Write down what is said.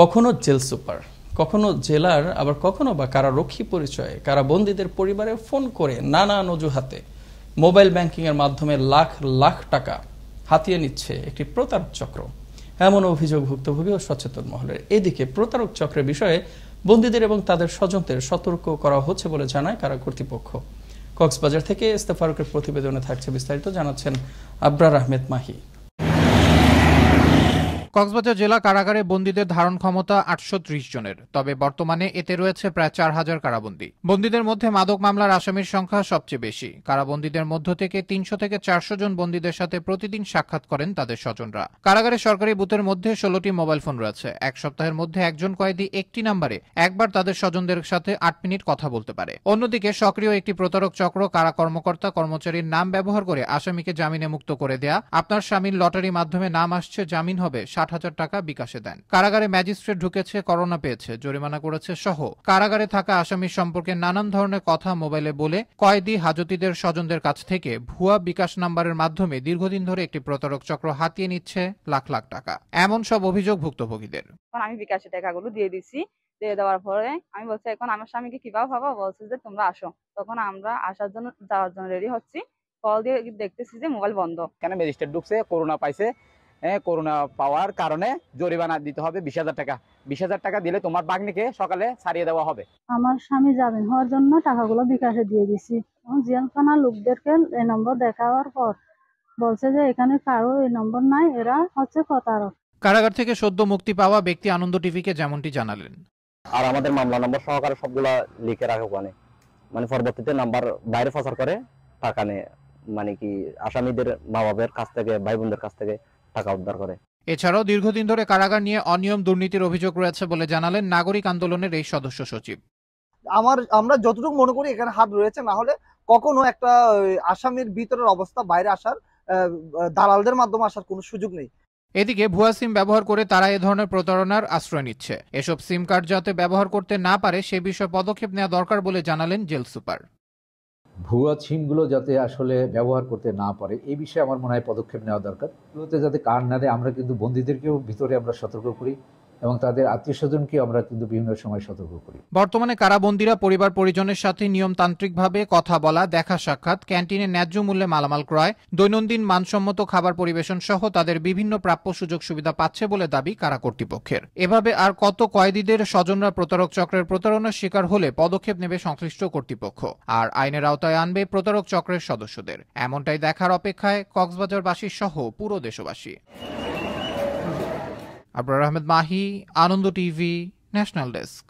কখনো jail super কখনো জেলার আবার কখনো বা কারা রক্ষী পরিচয়ে কারা বন্দীদের পরিবারে ফোন করে নানা নজুহাতে মোবাইল ব্যাংকিংয়ের মাধ্যমে লাখ লাখ টাকা হাতিয়ে নিচ্ছে একটি প্রতারক চক্র এমন অভিযোগ ভুক্তভোগী ও সচেতন মহলের এদিকে প্রতারক চক্রের বিষয়ে বন্দীদের এবং তাদের স্বজনদের সতর্ক করা হচ্ছে বলে জানায় কারা কর্তৃপক্ষ কক্সবাজার থেকে ইস্তেফারুকের প্রতিবেদনে থাকছে বিস্তারিত জানাচ্ছেন আব্রার আহমেদ মাহি কক্সবাজার জেলা কারাগারে বন্দীদের ধারণ ক্ষমতা আটশো জনের তবে বর্তমানে এতে রয়েছে প্রায় চার হাজার কারাবন্দী বন্দীদের মধ্যে মাদক মামলার আসামির সংখ্যা সবচেয়ে বেশি কারাবন্দীদের মধ্য থেকে তিনশো থেকে চারশো জন বন্দীদের সাথে প্রতিদিন সাক্ষাৎ করেন তাদের স্বজনরা কারাগারে সরকারি বুথের মধ্যে ষোলোটি মোবাইল ফোন রয়েছে এক সপ্তাহের মধ্যে একজন কয়েদি একটি নাম্বারে একবার তাদের স্বজনদের সাথে আট মিনিট কথা বলতে পারে অন্যদিকে সক্রিয় একটি প্রতারক চক্র কারা কর্মকর্তা কর্মচারীর নাম ব্যবহার করে আসামিকে জামিনে মুক্ত করে দেয়া আপনার স্বামীর লটারি মাধ্যমে নাম আসছে জামিন হবে ষাট হাজার টাকা বিকাশে দেন কারাগারে ম্যাজিস্ট্রেট ঢুকেছে করোনা পেয়েছে জরিমানা করেছে সহ কারাগারে থাকা আসামি সম্পর্কে নানান ধরনের কথা মোবাইলে বলে কয়েদি হাজতিদের স্বজনদের কাছ থেকে ভুয়া বিকাশ নাম্বারের মাধ্যমে দীর্ঘদিন ধরে একটি প্রতারক চক্র হাতিয়ে নিচ্ছে লাখ লাখ টাকা এমন সব অভিযোগ ভুক্তভোগীদের আমি বিকাশে টাকাগুলো দিয়ে দিছি দিয়ে দেওয়ার পরে আমি বলছি এখন আমার স্বামীকে কিভাবে ভাবো বলছে যে তোমরা আসো তখন আমরা আসার জন্য যাওয়ার জন্য রেডি হচ্ছি কল দিয়ে দেখতেছি যে মোবাইল বন্ধ কেন ম্যাজিস্ট্রেট ঢুকছে করোনা পাইছে হ্যাঁ, করোনা পাওয়ার কারণে জরিমানা দিতে হবে বিশ হাজার টাকা বিশ হাজার টাকা দিলে তোমার বাগ্নিকে সকালে ছাড়িয়ে দেওয়া হবে আমার স্বামী জামিন হওয়ার জন্য টাকাগুলো বিকাশে দিয়ে দিছি জেলখানা লোকদেরকে এ নম্বর দেখাওয়ার পর বলছে যে এখানে কারো এই নম্বর নাই এরা হচ্ছে প্রতারক কারাগার থেকে সদ্য মুক্তি পাওয়া ব্যক্তি আনন্দ টিভিকে যেমনটি জানালেন আর আমাদের মামলা নম্বর সহকারে সবগুলো লিখে রাখে ওখানে মানে পরবর্তীতে নাম্বার বাইরে ফসার করে টাকা নেয় মানে কি আসামিদের মা বাবার কাছ থেকে ভাই বোনদের কাছ থেকে টাকা উদ্ধার করে এছাড়াও দীর্ঘদিন ধরে কারাগার নিয়ে অনিয়ম দুর্নীতির অভিযোগ রয়েছে বলে জানালেন নাগরিক আন্দোলনের এই সদস্য সচিব আমার আমরা যতটুকু মনে করি এখানে হাত রয়েছে না হলে কখনো একটা আসামির ভিতরের অবস্থা বাইরে আসার দালালদের মাধ্যমে আসার কোনো সুযোগ নেই এদিকে ভুয়া সিম ব্যবহার করে তারা এ ধরনের প্রতারণার আশ্রয় নিচ্ছে এসব সিম কার্ড যাতে ব্যবহার করতে না পারে সে বিষয়ে পদক্ষেপ নেওয়া দরকার বলে জানালেন জেল সুপার ভুয়া সিমগুলো যাতে আসলে ব্যবহার করতে না পারে এই বিষয়ে আমার মনে হয় পদক্ষেপ নেওয়া দরকার যাতে কার না দেয় আমরা কিন্তু বন্দীদেরকেও ভিতরে আমরা সতর্ক করি এবং তাদের আত্মীয় স্বজনকে আমরা কিন্তু বিভিন্ন সময় সতর্ক করি বর্তমানে কারাবন্দীরা পরিবার পরিজনের সাথে নিয়মতান্ত্রিকভাবে কথা বলা দেখা সাক্ষাৎ ক্যান্টিনে ন্যায্য মূল্যে মালামাল ক্রয় দৈনন্দিন মানসম্মত খাবার পরিবেশন সহ তাদের বিভিন্ন প্রাপ্য সুযোগ সুবিধা পাচ্ছে বলে দাবি কারা কর্তৃপক্ষের এভাবে আর কত কয়েদিদের স্বজনরা প্রতারক চক্রের প্রতারণার শিকার হলে পদক্ষেপ নেবে সংশ্লিষ্ট কর্তৃপক্ষ আর আইনের আওতায় আনবে প্রতারক চক্রের সদস্যদের এমনটাই দেখার অপেক্ষায় কক্সবাজারবাসী সহ পুরো দেশবাসী Abrar Ahmed Mahi Ananda TV national desk